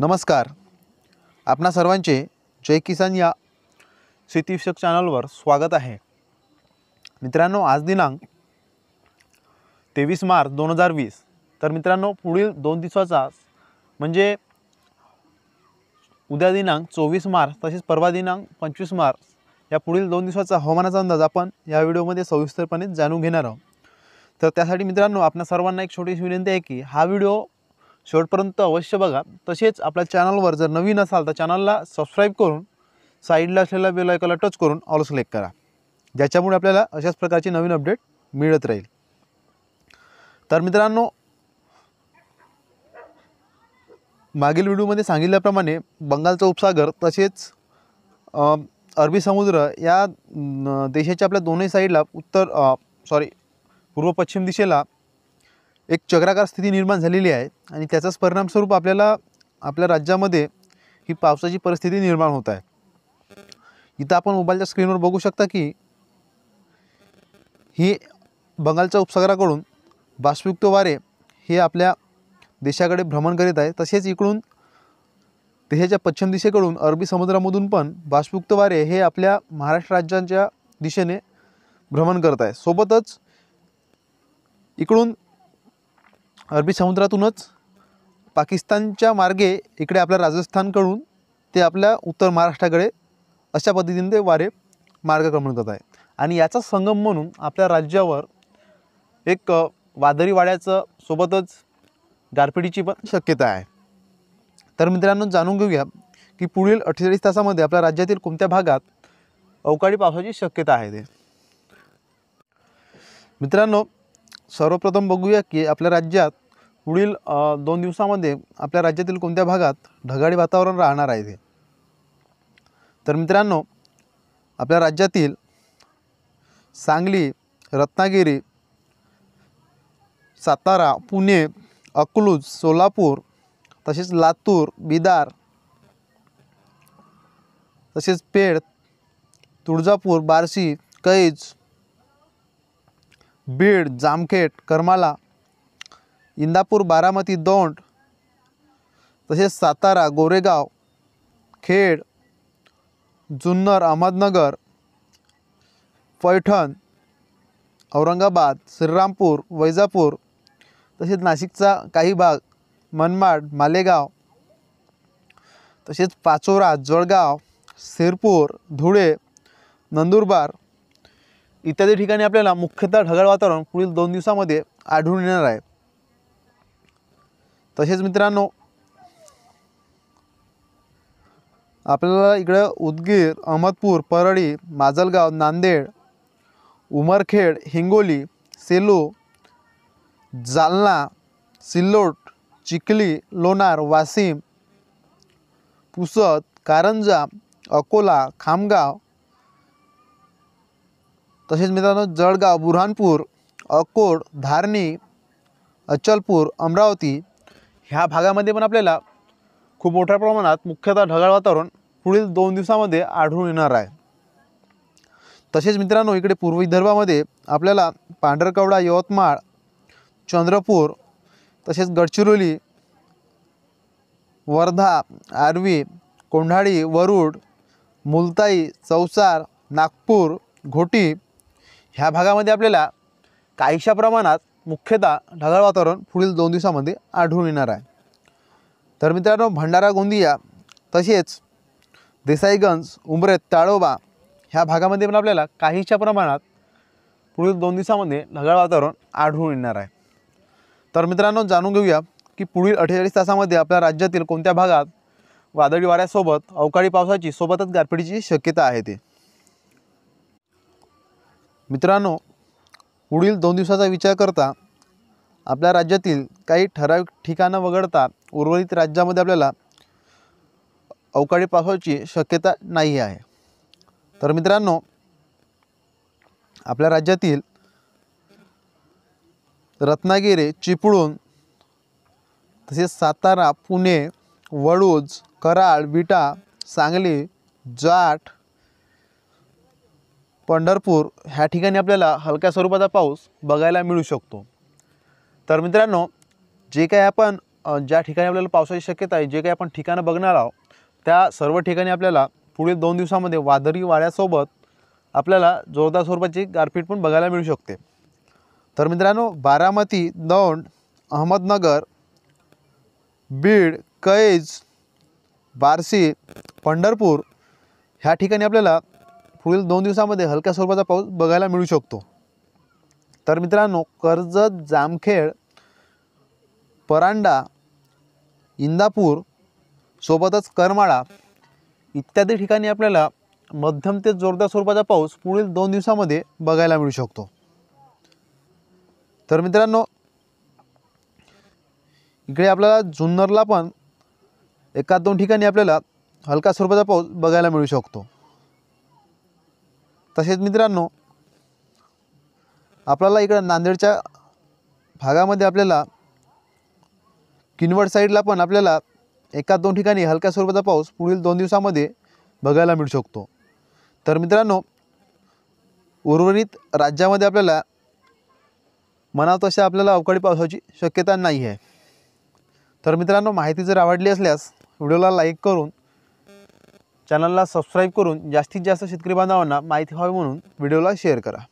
नमस्कार आपणा सर्वांचे जय किसान या शेतीविषयक चॅनलवर स्वागत आहे मित्रांनो आज दिनांक तेवीस मार्च दोन हजार वीस तर मित्रांनो पुढील दोन दिवसाचा म्हणजे उद्या दिनांक चोवीस मार्च तसेच परवा दिनांक पंचवीस मार्च या पुढील दोन दिवसाचा हवामानाचा अंदाज आपण या व्हिडिओमध्ये सविस्तरपणे जाणून घेणार आहोत तर त्यासाठी मित्रांनो आपल्या सर्वांना एक छोटीशी विनंती आहे की हा व्हिडिओ शेवटपर्यंत अवश्य बघा तसेच आपल्या चॅनलवर जर नवीन असाल तर चॅनलला सबस्क्राईब करून साईडला असलेल्या आयकॉनला टच करून ऑल सिलेक्ट करा ज्याच्यामुळे आपल्याला अशाच प्रकारची नवीन अपडेट मिळत राहील तर मित्रांनो मागील व्हिडिओमध्ये सांगितल्याप्रमाणे बंगालचा उपसागर तसेच अरबी समुद्र या देशाच्या आपल्या दोन्ही साईडला उत्तर सॉरी पूर्व पश्चिम दिशेला एक चक्राकार स्थिती निर्माण झालेली आहे आणि त्याचाच परिणामस्वरूप आपल्याला आपल्या राज्यामध्ये ही पावसाची परिस्थिती निर्माण होत आहे इथं आपण मोबाईलच्या स्क्रीनवर बघू शकता की ही बंगालच्या उपसागराकडून बाष्पयुक्त वारे हे आपल्या देशाकडे भ्रमण करीत आहे तसेच इकडून देशाच्या पश्चिम दिशेकडून अरबी समुद्रामधून पण बाष्पयुक्त वारे हे आपल्या महाराष्ट्र राज्यांच्या दिशेने भ्रमण करत आहे सोबतच इकडून अरबी समुद्रातूनच पाकिस्तानच्या मार्गे इकडे आपल्या राजस्थानकडून ते आपल्या उत्तर महाराष्ट्राकडे अशा पद्धतीने ते वारे मार्गक्रमण करत आहे आणि याचा संगम म्हणून आपल्या राज्यावर एक वादरी वाड्याचं सोबतच गारपिटीची पण शक्यता आहे तर मित्रांनो जाणून घेऊया की पुढील अठ्ठेचाळीस तासामध्ये आपल्या राज्यातील कोणत्या भागात अवकाळी पावसाची शक्यता आहे ते मित्रांनो सर्वप्रथम बघूया की आपल्या राज्यात पुढील दोन दिवसामध्ये आपल्या राज्यातील कोणत्या भागात ढगाळी वातावरण राहणार आहे ते तर मित्रांनो आपल्या राज्यातील सांगली रत्नागिरी सातारा पुणे अकलूज सोलापूर तसेच लातूर बिदार तसेच पेड तुळजापूर बार्शी कैज बीड जामखेड करमाला इंदापूर बारामती दौंड तसेच सातारा गोरेगाव खेड जुन्नर अहमदनगर पैठण औरंगाबाद श्रीरामपूर वैजापूर तसेच नाशिकचा काही भाग मनमाड मालेगाव तसेच पाचोरा जळगाव सिरपूर धुळे नंदुरबार इत्यादी ठिकाणी आपल्याला मुख्यतः ढगाळ वातावरण पुढील दोन दिवसामध्ये आढळून येणार आहे तसेच मित्रांनो आपल्याला इकडं उदगीर अहमदपूर परळी माजलगाव नांदेड उमरखेड हिंगोली सेलू जालना सिल्लोट चिखली लोणार वाशिम पुसद कारंजा अकोला खामगाव तसेच मित्रांनो जळगाव बुरहानपूर अकोड धारणी अचलपूर अमरावती ह्या भागामध्ये पण आपल्याला खूप मोठ्या प्रमाणात मुख्यतः ढगाळ वातावरण पुढील दोन दिवसामध्ये आढळून येणार आहे तसेच मित्रांनो इकडे पूर्व विदर्भामध्ये आपल्याला पांढरकवडा यवतमाळ चंद्रपूर तसेच गडचिरोली वर्धा आर्वी कोंढाळी वरुड मुलताई चौसार नागपूर घोटी ह्या भागामध्ये आपल्याला काहीशा प्रमाणात मुख्यतः ढगाळ वातावरण पुढील दोन दिवसामध्ये आढळून येणार आहे तर मित्रांनो भंडारा गोंदिया तसेच देसाईगंज उमरेत ताळोबा ह्या भागामध्ये पण आपल्याला काहीच्या प्रमाणात पुढील दोन दिवसामध्ये ढगाळ वातावरण आढळून येणार आहे तर मित्रांनो जाणून घेऊया की पुढील अठ्ठेचाळीस तासामध्ये आपल्या राज्यातील कोणत्या भागात वादळी वाऱ्यासोबत अवकाळी पावसाची सोबतच गारपिटीची शक्यता आहे ते मित्रांनो पुढील दोन दिवसाचा विचार करता आपल्या राज्यातील काही ठराविक ठिकाणं वगळता उर्वरित राज्यामध्ये आपल्याला अवकाळी पावसाची शक्यता नाही आहे तर मित्रांनो आपल्या राज्यातील रत्नागिरी चिपळूण तसेच सातारा पुणे वडूज कराड विटा सांगली जाट पंढरपूर ह्या ठिकाणी आपल्याला हलक्या स्वरूपाचा पाऊस बघायला मिळू शकतो तर मित्रांनो जे काही आपण ज्या ठिकाणी आपल्याला पावसाची शक्यता आहे जे काही आपण ठिकाणं बघणार आहोत त्या सर्व ठिकाणी आपल्याला पुढील दोन दिवसामध्ये वादळी वाऱ्यासोबत आपल्याला जोरदार स्वरूपाची गारपीट पण बघायला मिळू शकते तर मित्रांनो बारामती दौंड अहमदनगर बीड कैज बारसी पंढरपूर ह्या ठिकाणी आपल्याला पुढील दोन दिवसामध्ये हलक्या स्वरूपाचा पाऊस बघायला मिळू शकतो तर मित्रांनो कर्जत जामखेड परांडा इंदापूर सोबतच करमाळा इत्यादी ठिकाणी आपल्याला मध्यम ते जोरदार स्वरूपाचा पाऊस पुढील दोन दिवसामध्ये बघायला मिळू शकतो तर मित्रांनो इकडे आपल्याला जुन्नरला पण एका दोन ठिकाणी आपल्याला हलका स्वरूपाचा पाऊस बघायला मिळू शकतो तसेच मित्रांनो आपल्याला इकडं नांदेडच्या भागामध्ये आपल्याला किनवट साईडला पण आपल्याला एका दोन ठिकाणी हलक्या स्वरूपाचा पाऊस पुढील दोन दिवसामध्ये बघायला मिळू शकतो तर मित्रांनो उर्वरित राज्यामध्ये आपल्याला मनात तशा आपल्याला अवकाळी पावसाची शक्यता नाही आहे तर मित्रांनो माहिती जर आवडली असल्यास व्हिडिओला लाईक करून चॅनलला सबस्क्राईब करून जास्तीत जास्त शेतकरी बांधवांना माहिती व्हावी म्हणून व्हिडिओला शेअर करा